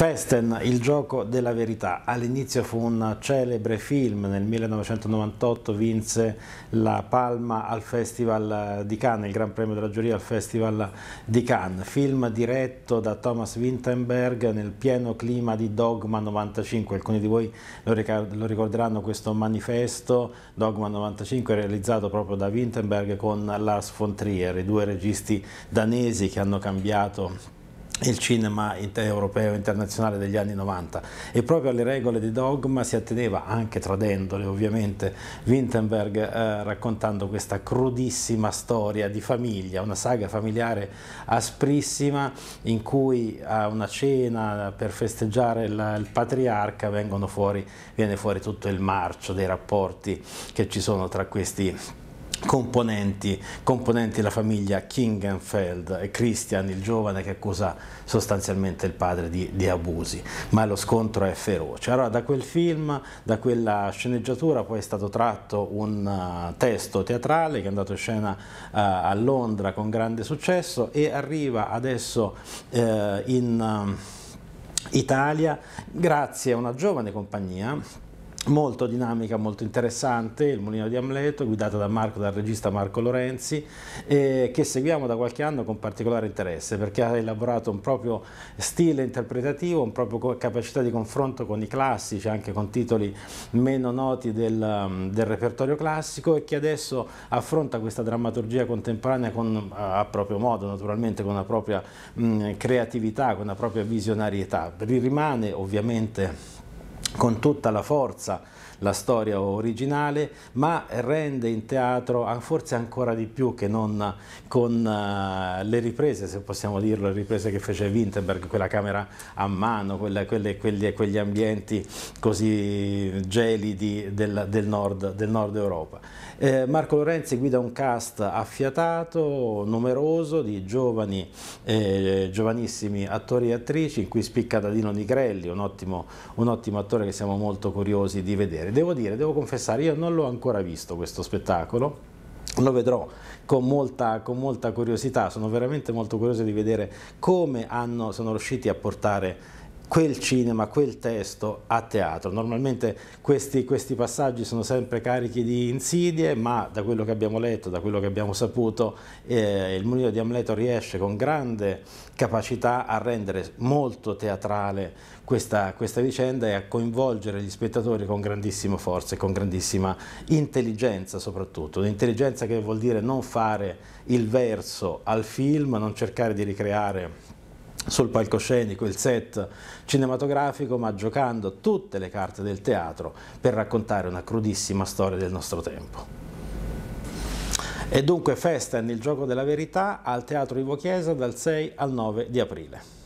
Festen, il gioco della verità. All'inizio fu un celebre film, nel 1998 vinse la Palma al Festival di Cannes, il Gran Premio della Giuria al Festival di Cannes. Film diretto da Thomas Wintenberg nel pieno clima di Dogma 95. Alcuni di voi lo ricorderanno questo manifesto. Dogma 95 realizzato proprio da Wintenberg con Lars von Trier, i due registi danesi che hanno cambiato il cinema europeo internazionale degli anni 90 e proprio alle regole di Dogma si atteneva, anche tradendole ovviamente, Wittenberg eh, raccontando questa crudissima storia di famiglia, una saga familiare asprissima in cui a una cena per festeggiare il, il patriarca fuori, viene fuori tutto il marcio dei rapporti che ci sono tra questi componenti, componenti la famiglia Kingenfeld e Christian il giovane che accusa sostanzialmente il padre di, di, abusi, ma lo scontro è feroce. Allora da quel film, da quella sceneggiatura poi è stato tratto un uh, testo teatrale che è andato in scena uh, a Londra con grande successo e arriva adesso uh, in Italia grazie a una giovane compagnia molto dinamica, molto interessante, il Mulino di Amleto, guidata da Marco, dal regista Marco Lorenzi, eh, che seguiamo da qualche anno con particolare interesse perché ha elaborato un proprio stile interpretativo, un proprio capacità di confronto con i classici, anche con titoli meno noti del, del repertorio classico e che adesso affronta questa drammaturgia contemporanea con, a, a proprio modo, naturalmente con una propria mh, mm, creatività, con una propria visionarietà. Rimane ovviamente con tutta la forza la storia originale, ma rende in teatro forse ancora di più che non con eh, le riprese, se possiamo dirlo, le riprese che fece Winterberg, quella camera a mano, quella, quelle, quelli, quegli ambienti così gelidi del, del, nord, del nord, Europa. Eh, Marco Lorenzi guida un cast affiatato, numeroso, di giovani, eh, giovanissimi attori e attrici, in cui spicca Dadino Nigrelli, un ottimo, un ottimo attore spettacolo che siamo molto curiosi di vedere. Devo dire, devo confessare, io non l'ho ancora visto questo spettacolo, lo vedrò con molta, con molta, curiosità, sono veramente molto curioso di vedere come hanno, sono riusciti a portare quel cinema, quel testo a teatro. Normalmente questi, questi, passaggi sono sempre carichi di insidie, ma da quello che abbiamo letto, da quello che abbiamo saputo, eh, il Mulino di Amleto riesce con grande capacità a rendere molto teatrale questa, questa vicenda e a coinvolgere gli spettatori con grandissima forza e con grandissima intelligenza soprattutto. Un'intelligenza che vuol dire non fare il verso al film, non cercare di ricreare sul palcoscenico, il set cinematografico, ma giocando tutte le carte del teatro per raccontare una crudissima storia del nostro tempo. E dunque festa nel gioco della verità, al Teatro Ivo Chiesa dal 6 al 9 di aprile.